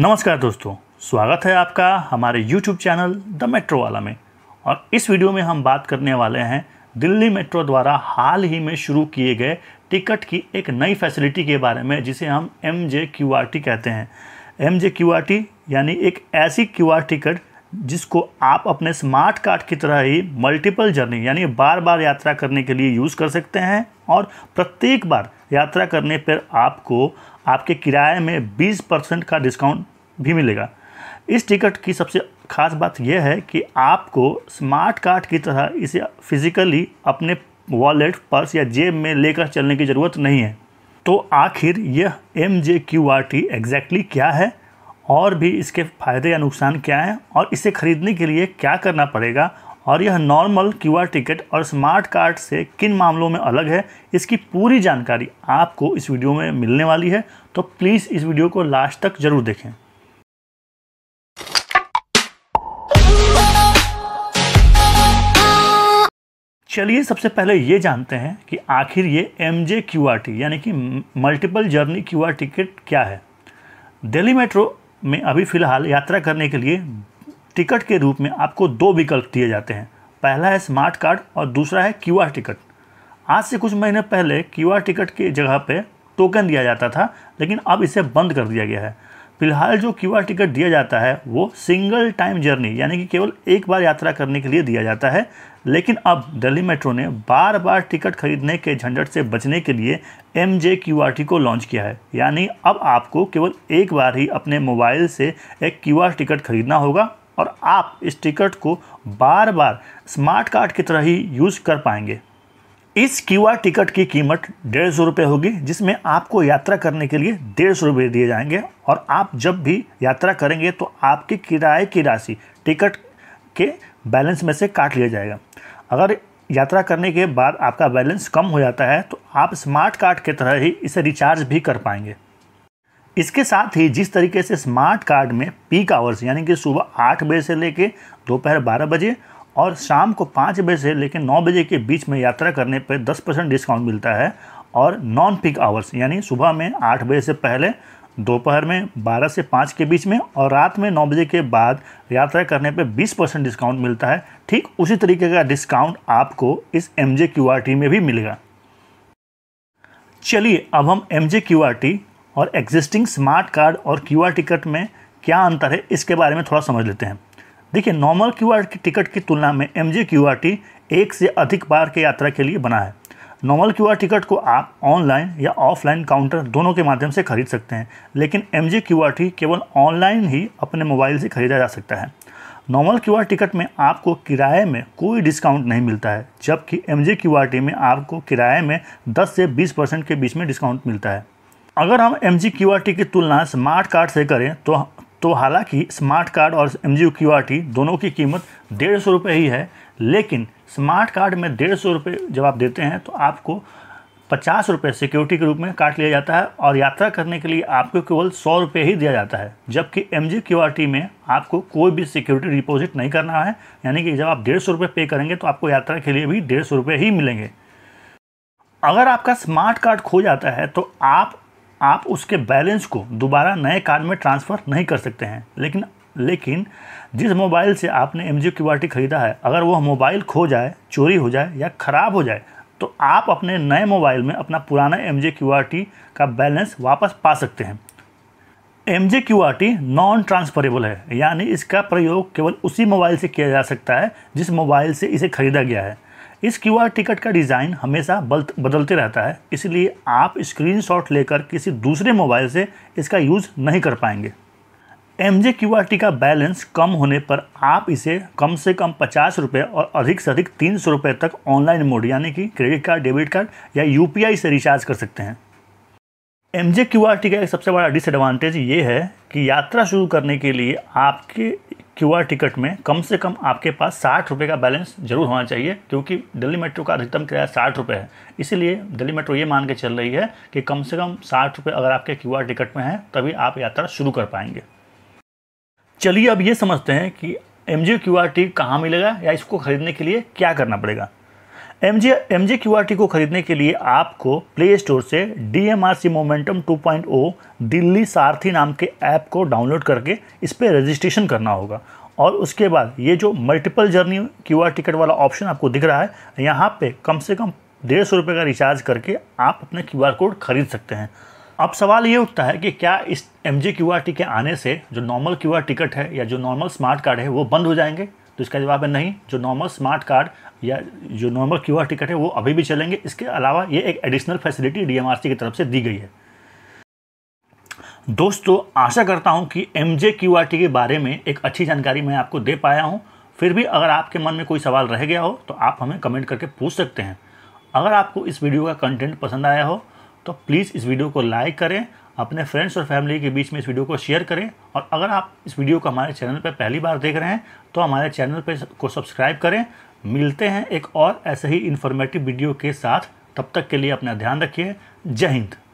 नमस्कार दोस्तों स्वागत है आपका हमारे YouTube चैनल द मेट्रो वाला में और इस वीडियो में हम बात करने वाले हैं दिल्ली मेट्रो द्वारा हाल ही में शुरू किए गए टिकट की एक नई फैसिलिटी के बारे में जिसे हम एम जे कहते हैं एम जे यानी एक ऐसी क्यू आर टिकट जिसको आप अपने स्मार्ट कार्ड की तरह ही मल्टीपल जर्नी यानी बार बार यात्रा करने के लिए यूज़ कर सकते हैं और प्रत्येक बार यात्रा करने पर आपको आपके किराए में 20 परसेंट का डिस्काउंट भी मिलेगा इस टिकट की सबसे ख़ास बात यह है कि आपको स्मार्ट कार्ड की तरह इसे फिज़िकली अपने वॉलेट पर्स या जेब में लेकर चलने की ज़रूरत नहीं है तो आखिर यह M J Q R T exactly क्या है और भी इसके फ़ायदे या नुकसान क्या हैं और इसे खरीदने के लिए क्या करना पड़ेगा और यह नॉर्मल क्यूआर टिकट और स्मार्ट कार्ड से किन मामलों में अलग है इसकी पूरी जानकारी आपको इस वीडियो में मिलने वाली है तो प्लीज़ इस वीडियो को लास्ट तक ज़रूर देखें चलिए सबसे पहले ये जानते हैं कि आखिर ये M J Q R T यानी कि multiple journey Q R ticket क्या है दिल्ली मेट्रो में अभी फ़िलहाल यात्रा करने के लिए टिकट के रूप में आपको दो विकल्प दिए जाते हैं पहला है स्मार्ट कार्ड और दूसरा है क्यू टिकट आज से कुछ महीने पहले क्यू टिकट की जगह पे टोकन दिया जाता था लेकिन अब इसे बंद कर दिया गया है फिलहाल जो क्यू टिकट दिया जाता है वो सिंगल टाइम जर्नी यानी कि केवल एक बार यात्रा करने के लिए दिया जाता है लेकिन अब दिल्ली मेट्रो ने बार बार टिकट खरीदने के झंझट से बचने के लिए M J Q R T को लॉन्च किया है यानी अब आपको केवल एक बार ही अपने मोबाइल से एक क्यू आर टिकट खरीदना होगा और आप इस टिकट को बार बार स्मार्ट कार्ड की तरह ही यूज़ कर पाएंगे इस क्यूआर टिकट की कीमत डेढ़ सौ रुपये होगी जिसमें आपको यात्रा करने के लिए डेढ़ सौ रुपये दिए जाएंगे और आप जब भी यात्रा करेंगे तो आपके किराए की राशि टिकट के बैलेंस में से काट लिया जाएगा अगर यात्रा करने के बाद आपका बैलेंस कम हो जाता है तो आप स्मार्ट कार्ड के तरह ही इसे रिचार्ज भी कर पाएंगे इसके साथ ही जिस तरीके से स्मार्ट कार्ड में पीक आवर्स यानी कि सुबह आठ बजे से लेकर दोपहर बारह बजे और शाम को पाँच बजे से लेकर नौ बजे के बीच में यात्रा करने पर दस परसेंट डिस्काउंट मिलता है और नॉन पिक आवर्स यानी सुबह में आठ बजे से पहले दोपहर में बारह से पाँच के बीच में और रात में नौ बजे के बाद यात्रा करने पर बीस परसेंट डिस्काउंट मिलता है ठीक उसी तरीके का डिस्काउंट आपको इस एम जे में भी मिलेगा चलिए अब हम एम जे और एग्जिस्टिंग स्मार्ट कार्ड और क्यू आर टिकट में क्या अंतर है इसके बारे में थोड़ा समझ लेते हैं देखिए नॉर्मल क्यू की टिकट की तुलना में एम जे एक से अधिक बार के यात्रा के लिए बना है नॉर्मल क्यू टिकट को आप ऑनलाइन या ऑफलाइन काउंटर दोनों के माध्यम से खरीद सकते हैं लेकिन एम जे केवल ऑनलाइन ही अपने मोबाइल से खरीदा जा सकता है नॉर्मल क्यू टिकट में आपको किराए में कोई डिस्काउंट नहीं मिलता है जबकि एम जे में आपको किराए में 10 से 20 परसेंट के बीच में डिस्काउंट मिलता है अगर हम एम जी की तुलना स्मार्ट कार्ड से करें तो तो हालांकि स्मार्ट कार्ड और M G Q R T दोनों की कीमत डेढ़ सौ रुपये ही है लेकिन स्मार्ट कार्ड में डेढ़ सौ रुपये जब आप देते हैं तो आपको पचास रुपये सिक्योरिटी के रूप में काट लिया जाता है और यात्रा करने के लिए आपको केवल सौ रुपये ही दिया जाता है जबकि एम जी में आपको कोई भी सिक्योरिटी डिपॉजिट नहीं करना है यानी कि जब आप डेढ़ सौ रुपये पे करेंगे तो आपको यात्रा के लिए भी डेढ़ सौ रुपये ही मिलेंगे अगर आपका स्मार्ट कार्ड खो जाता है तो आप आप उसके बैलेंस को दोबारा नए कार्ड में ट्रांसफ़र नहीं कर सकते हैं लेकिन लेकिन जिस मोबाइल से आपने एम जी ख़रीदा है अगर वह मोबाइल खो जाए चोरी हो जाए या ख़राब हो जाए तो आप अपने नए मोबाइल में अपना पुराना एम जे का बैलेंस वापस पा सकते हैं एम जे नॉन ट्रांसफरेबल है यानी इसका प्रयोग केवल उसी मोबाइल से किया जा सकता है जिस मोबाइल से इसे खरीदा गया है इस आर टिकट का डिज़ाइन हमेशा बदलते रहता है इसलिए आप स्क्रीनशॉट लेकर किसी दूसरे मोबाइल से इसका यूज़ नहीं कर पाएंगे M J Q R T का बैलेंस कम होने पर आप इसे कम से कम पचास रुपये और अधिक से अधिक तीन सौ रुपये तक ऑनलाइन मोड यानी कि क्रेडिट कार्ड डेबिट कार्ड या यू पी आई से रिचार्ज कर सकते हैं M J Q R T का एक सबसे बड़ा डिसएडवांटेज ये है कि यात्रा शुरू करने के लिए आपके क्यू टिकट में कम से कम आपके पास साठ रुपये का बैलेंस जरूर होना चाहिए क्योंकि दिल्ली मेट्रो का अधिकतम किराया साठ रुपये है इसीलिए दिल्ली मेट्रो ये मान के चल रही है कि कम से कम साठ रुपये अगर आपके क्यू टिकट में है तभी आप यात्रा शुरू कर पाएंगे चलिए अब ये समझते हैं कि एम जी क्यू कहाँ मिलेगा या इसको खरीदने के लिए क्या करना पड़ेगा M G M G Q R T को खरीदने के लिए आपको प्ले स्टोर से D M R C Momentum two point O Delhi Sarathi नाम के ऐप को डाउनलोड करके इस पर रजिस्ट्रेशन करना होगा और उसके बाद ये जो multiple journey Q R ticket वाला ऑप्शन आपको दिख रहा है यहाँ पे कम से कम डेढ़ सौ रुपये का रिचार्ज करके आप अपने क्यू आर कोड खरीद सकते हैं अब सवाल ये उठता है कि क्या इस M G Q R T के आने से जो नॉर्मल क्यू आर टिकट है या जो नॉर्मल स्मार्ट कार्ड है वो बंद हो जाएंगे तो इसका जवाब है नहीं जो नॉर्मल स्मार्ट कार्ड या जो नॉर्मल क्यू टिकट है वो अभी भी चलेंगे इसके अलावा ये एक एडिशनल फैसिलिटी डी की तरफ से दी गई है दोस्तों आशा करता हूँ कि एम जे के बारे में एक अच्छी जानकारी मैं आपको दे पाया हूँ फिर भी अगर आपके मन में कोई सवाल रह गया हो तो आप हमें कमेंट करके पूछ सकते हैं अगर आपको इस वीडियो का कंटेंट पसंद आया हो तो प्लीज़ इस वीडियो को लाइक करें अपने फ्रेंड्स और फैमिली के बीच में इस वीडियो को शेयर करें और अगर आप इस वीडियो को हमारे चैनल पर पहली बार देख रहे हैं तो हमारे चैनल पर को सब्सक्राइब करें मिलते हैं एक और ऐसे ही इन्फॉर्मेटिव वीडियो के साथ तब तक के लिए अपना ध्यान रखिए जय हिंद